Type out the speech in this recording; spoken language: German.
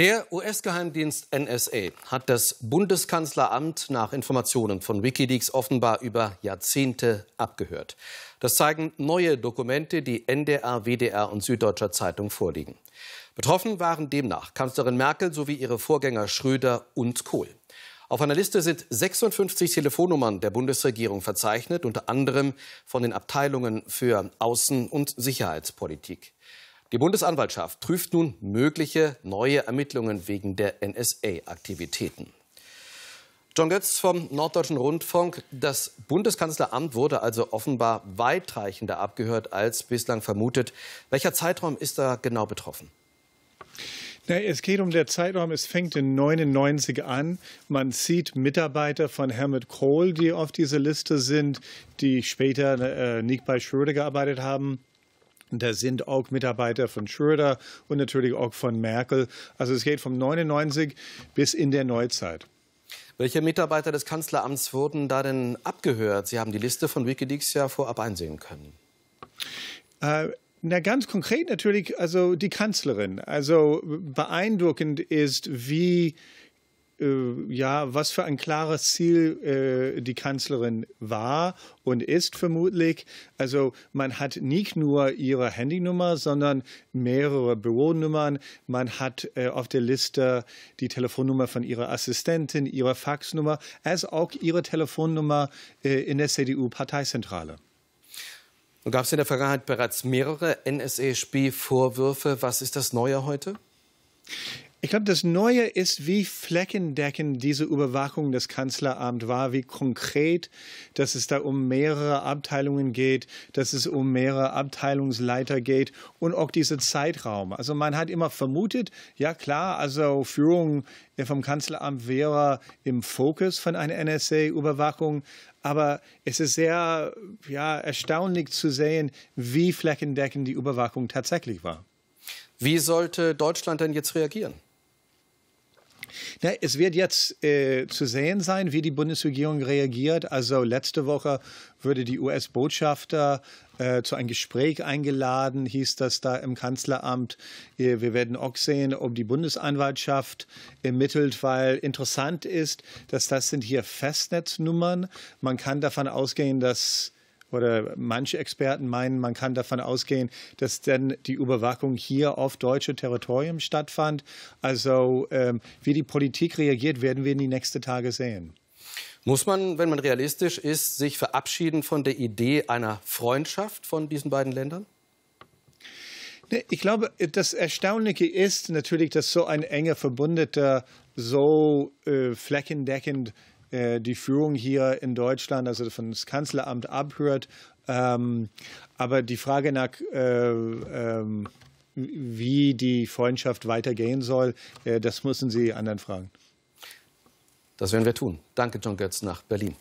Der US-Geheimdienst NSA hat das Bundeskanzleramt nach Informationen von Wikileaks offenbar über Jahrzehnte abgehört. Das zeigen neue Dokumente, die NDR, WDR und Süddeutscher Zeitung vorliegen. Betroffen waren demnach Kanzlerin Merkel sowie ihre Vorgänger Schröder und Kohl. Auf einer Liste sind 56 Telefonnummern der Bundesregierung verzeichnet, unter anderem von den Abteilungen für Außen- und Sicherheitspolitik. Die Bundesanwaltschaft prüft nun mögliche neue Ermittlungen wegen der NSA-Aktivitäten. John Götz vom Norddeutschen Rundfunk. Das Bundeskanzleramt wurde also offenbar weitreichender abgehört als bislang vermutet. Welcher Zeitraum ist da genau betroffen? es geht um den Zeitraum, es fängt in 99 an. Man sieht Mitarbeiter von Helmut Kohl, die auf dieser Liste sind, die später äh, nicht bei Schröder gearbeitet haben. Da sind auch Mitarbeiter von Schröder und natürlich auch von Merkel. Also es geht vom 99 bis in der Neuzeit. Welche Mitarbeiter des Kanzleramts wurden da denn abgehört? Sie haben die Liste von Wikileaks ja vorab einsehen können. Äh, na, ganz konkret natürlich, also die Kanzlerin. Also beeindruckend ist, wie äh, ja, was für ein klares Ziel äh, die Kanzlerin war und ist vermutlich. Also man hat nicht nur ihre Handynummer, sondern mehrere Büronummern. Man hat äh, auf der Liste die Telefonnummer von ihrer Assistentin, ihre Faxnummer, als auch ihre Telefonnummer äh, in der CDU-Parteizentrale. Gab es in der Vergangenheit bereits mehrere NSA-Spielvorwürfe? Was ist das Neue heute? Ich glaube, das Neue ist, wie fleckendeckend diese Überwachung des Kanzleramts war, wie konkret, dass es da um mehrere Abteilungen geht, dass es um mehrere Abteilungsleiter geht und auch dieser Zeitraum. Also man hat immer vermutet, ja klar, also Führung äh, vom Kanzleramt wäre im Fokus von einer NSA-Überwachung, aber es ist sehr ja, erstaunlich zu sehen, wie fleckendeckend die Überwachung tatsächlich war. Wie sollte Deutschland denn jetzt reagieren? Na, es wird jetzt äh, zu sehen sein, wie die Bundesregierung reagiert. Also letzte Woche wurde die US-Botschafter äh, zu einem Gespräch eingeladen, hieß das da im Kanzleramt. Äh, wir werden auch sehen, ob die Bundesanwaltschaft ermittelt, weil interessant ist, dass das sind hier Festnetznummern. Man kann davon ausgehen, dass oder manche Experten meinen, man kann davon ausgehen, dass denn die Überwachung hier auf deutschem Territorium stattfand. Also ähm, wie die Politik reagiert, werden wir in die nächsten Tage sehen. Muss man, wenn man realistisch ist, sich verabschieden von der Idee einer Freundschaft von diesen beiden Ländern? Ne, ich glaube, das Erstaunliche ist natürlich, dass so ein enger Verbündeter so äh, flächendeckend äh, die Führung hier in Deutschland, also von das Kanzleramt abhört. Ähm, aber die Frage nach, äh, ähm, wie die Freundschaft weitergehen soll, äh, das müssen Sie anderen fragen. Das werden wir tun. Danke, John Götz nach Berlin.